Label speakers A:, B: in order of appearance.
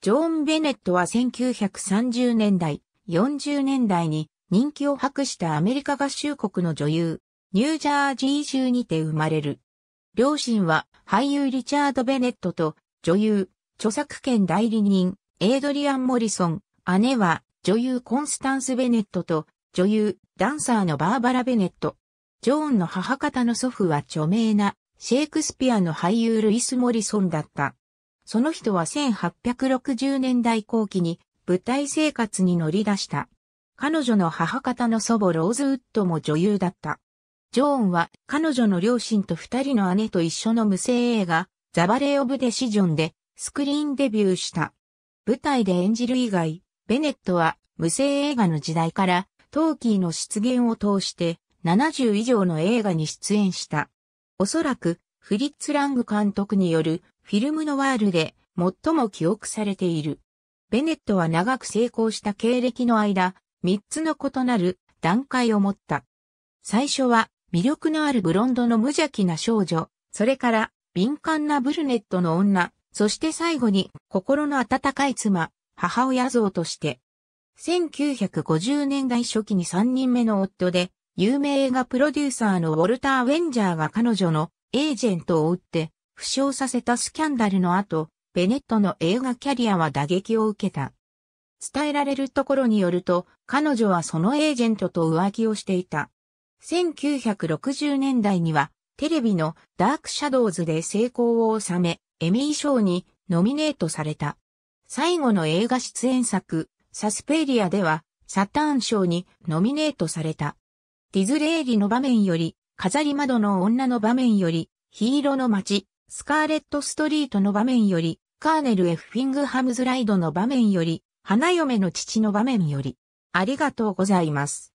A: ジョーン・ベネットは1930年代、40年代に人気を博したアメリカ合衆国の女優、ニュージャージー州にて生まれる。両親は俳優リチャード・ベネットと女優、著作権代理人、エイドリアン・モリソン。姉は女優コンスタンス・ベネットと女優、ダンサーのバーバラ・ベネット。ジョーンの母方の祖父は著名なシェイクスピアの俳優ルイス・モリソンだった。その人は1860年代後期に舞台生活に乗り出した。彼女の母方の祖母ローズウッドも女優だった。ジョーンは彼女の両親と二人の姉と一緒の無声映画、ザバレー・オブ・デシジョンでスクリーンデビューした。舞台で演じる以外、ベネットは無声映画の時代からトーキーの出現を通して70以上の映画に出演した。おそらくフリッツ・ラング監督によるフィルムノワールで最も記憶されている。ベネットは長く成功した経歴の間、三つの異なる段階を持った。最初は魅力のあるブロンドの無邪気な少女、それから敏感なブルネットの女、そして最後に心の温かい妻、母親像として。1950年代初期に3人目の夫で、有名映画プロデューサーのウォルター・ウェンジャーが彼女のエージェントを追って負傷させたスキャンダルの後、ベネットの映画キャリアは打撃を受けた。伝えられるところによると、彼女はそのエージェントと浮気をしていた。1960年代には、テレビのダークシャドウズで成功を収め、エミー賞にノミネートされた。最後の映画出演作、サスペリアでは、サターン賞にノミネートされた。ディズレーリの場面より、飾り窓の女の場面より、ヒーローの街、スカーレットストリートの場面より、カーネル・エフ・フィングハムズライドの場面より、花嫁の父の場面より、ありがとうございます。